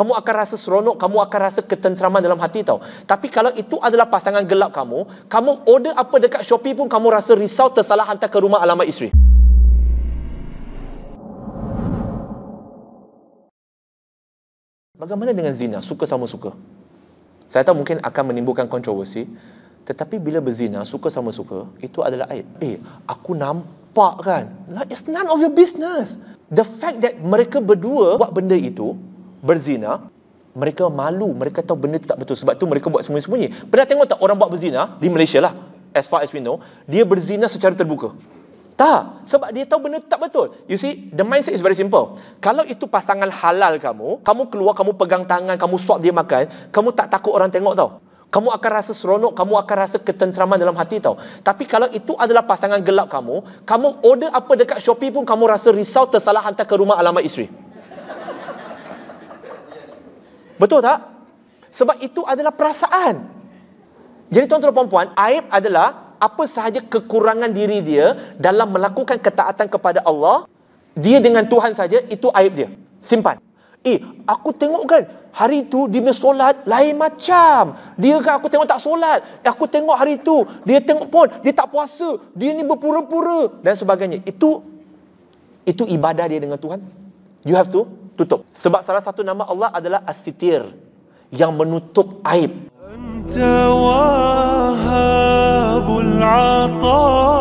Kamu akan rasa seronok, kamu akan rasa ketenteraman dalam hati tau. Tapi kalau itu adalah pasangan gelap kamu, kamu order apa dekat Shopee pun kamu rasa risau tersalah hantar ke rumah alamat isteri. Bagaimana dengan zina? Suka sama suka. Saya tahu mungkin akan menimbulkan kontroversi. Tetapi bila berzina, suka sama suka, itu adalah aib. Eh, aku nampak kan? it's none of your business. The fact that mereka berdua buat benda itu, berzina, mereka malu, mereka tahu benda itu tak betul. Sebab tu mereka buat sembunyi-sembunyi. Pernah tengok tak orang buat berzina di Malaysia lah, as far as we know, dia berzina secara terbuka. Tak, sebab dia tahu benda itu tak betul. You see, the mindset is very simple. Kalau itu pasangan halal kamu, kamu keluar, kamu pegang tangan, kamu suap dia makan, kamu tak takut orang tengok tau. Kamu akan rasa seronok, kamu akan rasa ketenteraman dalam hati tau. Tapi kalau itu adalah pasangan gelap kamu, kamu order apa dekat Shopee pun kamu rasa risau tersalah hantar ke rumah alamat isteri. Betul tak? Sebab itu adalah perasaan. Jadi tuan-tuan perempuan, aib adalah apa sahaja kekurangan diri dia dalam melakukan ketaatan kepada Allah, dia dengan Tuhan saja itu aib dia. Simpan. Eh, aku tengok kan hari itu dia punya solat lain macam. Dia kan aku tengok tak solat. Aku tengok hari itu dia tengok pun dia tak puasa. Dia ni berpura-pura dan sebagainya. Itu itu ibadah dia dengan Tuhan. You have to tutup. Sebab salah satu nama Allah adalah As-Sitir yang menutup aib. Anta wahabul ataa